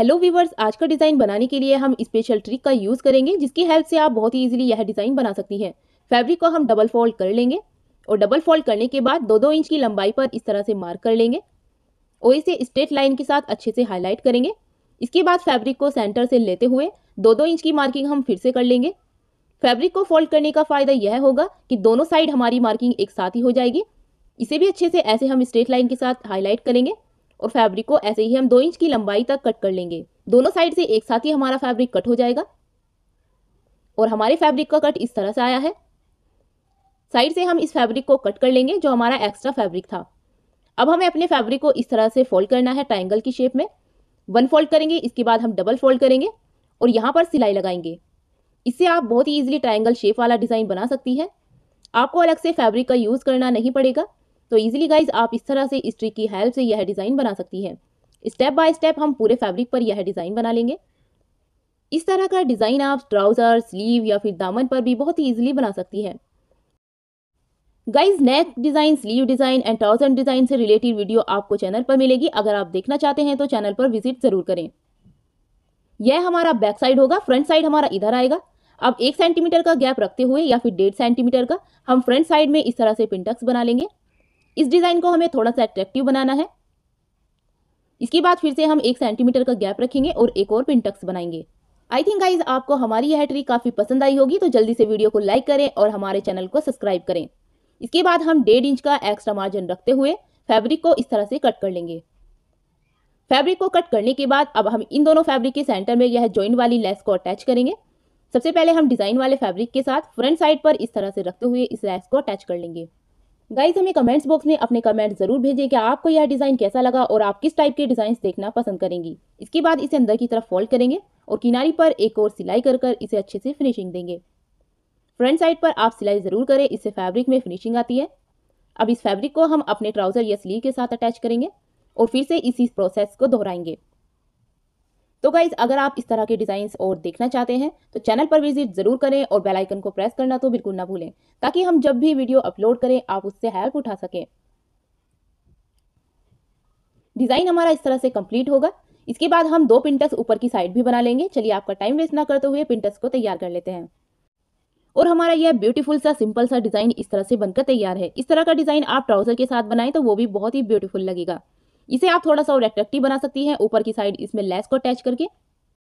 hello viewers आज का design बनाने के लिए हम स्पेशल ट्रिक का यूज़ करेंगे जिसकी हेल्प से आप बहुत ही ईजिली यह डिज़ाइन बना सकती हैं फैब्रिक को हम डबल फोल्ड कर लेंगे और डबल फोल्ड करने के बाद दो दो इंच की लंबाई पर इस तरह से मार्क कर लेंगे और इसे स्ट्रेट लाइन के साथ अच्छे से हाईलाइट करेंगे इसके बाद फैब्रिक को सेंटर से लेते हुए दो दो इंच की मार्किंग हम फिर से कर लेंगे फैब्रिक को फोल्ड करने का फ़ायदा यह होगा कि दोनों साइड हमारी मार्किंग एक साथ ही हो जाएगी इसे भी अच्छे से ऐसे हम स्ट्रेट लाइन के साथ हाईलाइट करेंगे और फैब्रिक को ऐसे ही हम दो इंच की लंबाई तक कट कर लेंगे दोनों साइड से एक साथ ही हमारा फैब्रिक कट हो जाएगा और हमारे फैब्रिक का कट इस तरह से आया है साइड से हम इस फैब्रिक को कट कर लेंगे जो हमारा एक्स्ट्रा फैब्रिक था अब हमें अपने फैब्रिक को इस तरह से फोल्ड करना है ट्राइंगल की शेप में वन फोल्ड करेंगे इसके बाद हम डबल फोल्ड करेंगे और यहाँ पर सिलाई लगाएंगे इससे आप बहुत ही ईजिली ट्राइंगल शेप वाला डिज़ाइन बना सकती है आपको अलग से फैब्रिक का यूज़ करना नहीं पड़ेगा तो ईजिली गाइज आप इस तरह से इस ट्रिक की हेल्प से यह डिज़ाइन बना सकती है स्टेप बाय स्टेप हम पूरे फैब्रिक पर यह डिज़ाइन बना लेंगे इस तरह का डिज़ाइन आप ट्राउज़र स्लीव या फिर दामन पर भी बहुत ही ईजिली बना सकती है guys neck design sleeve design and trouser design से रिलेटेड वीडियो आपको चैनल पर मिलेगी अगर आप देखना चाहते हैं तो चैनल पर विजिट ज़रूर करें यह हमारा बैक साइड होगा फ्रंट साइड हमारा इधर आएगा अब एक सेंटीमीटर का गैप रखते हुए या फिर डेढ़ सेंटीमीटर का हम फ्रंट साइड में इस तरह से पिंटक्स बना लेंगे इस डिज़ाइन को हमें थोड़ा सा अट्रैक्टिव बनाना है इसके बाद फिर से हम एक सेंटीमीटर का गैप रखेंगे और एक और पिनटक्स बनाएंगे आई थिंक गाइज आपको हमारी यह ट्रिक काफ़ी पसंद आई होगी तो जल्दी से वीडियो को लाइक करें और हमारे चैनल को सब्सक्राइब करें इसके बाद हम डेढ़ इंच का एक्स्ट्रा मार्जिन रखते हुए फैब्रिक को इस तरह से कट कर लेंगे फैब्रिक को कट करने के बाद अब हम इन दोनों फैब्रिक के सेंटर में यह जॉइंट वाली लेस को अटैच करेंगे सबसे पहले हम डिज़ाइन वाले फैब्रिक के साथ फ्रंट साइड पर इस तरह से रखते हुए इस लेस को अटैच कर लेंगे गाइज हमें कमेंट्स बॉक्स में अपने कमेंट जरूर भेजें कि आपको यह डिज़ाइन कैसा लगा और आप किस टाइप के डिज़ाइन देखना पसंद करेंगी इसके बाद इसे अंदर की तरफ फोल्ड करेंगे और किनारी पर एक और सिलाई कर कर इसे अच्छे से फिनिशिंग देंगे फ्रंट साइड पर आप सिलाई ज़रूर करें इससे फैब्रिक में फिनिशिंग आती है अब इस फैब्रिक को हम अपने ट्राउज़र या स्लीव के साथ अटैच करेंगे और फिर से इसी प्रोसेस को दोहराएंगे तो गाइज अगर आप इस तरह के डिज़ाइन और देखना चाहते हैं तो चैनल पर विजिट ज़रूर करें और बेल आइकन को प्रेस करना तो बिल्कुल ना भूलें ताकि हम जब भी वीडियो अपलोड करें आप उससे हेल्प उठा सकें डिज़ाइन हमारा इस तरह से कंप्लीट होगा इसके बाद हम दो पिंटस ऊपर की साइड भी बना लेंगे चलिए आपका टाइम वेस्ट ना करते हुए पिंटस को तैयार कर लेते हैं और हमारा यह ब्यूटीफुल सा सिंपल सा डिज़ाइन इस तरह से बनकर तैयार है इस तरह का डिज़ाइन आप ट्राउज़र के साथ बनाएं तो वो भी बहुत ही ब्यूटीफुल लगेगा इसे आप थोड़ा सा और रेक्टेक्टिव बना सकती है ऊपर की साइड इसमें लेस को अटैच करके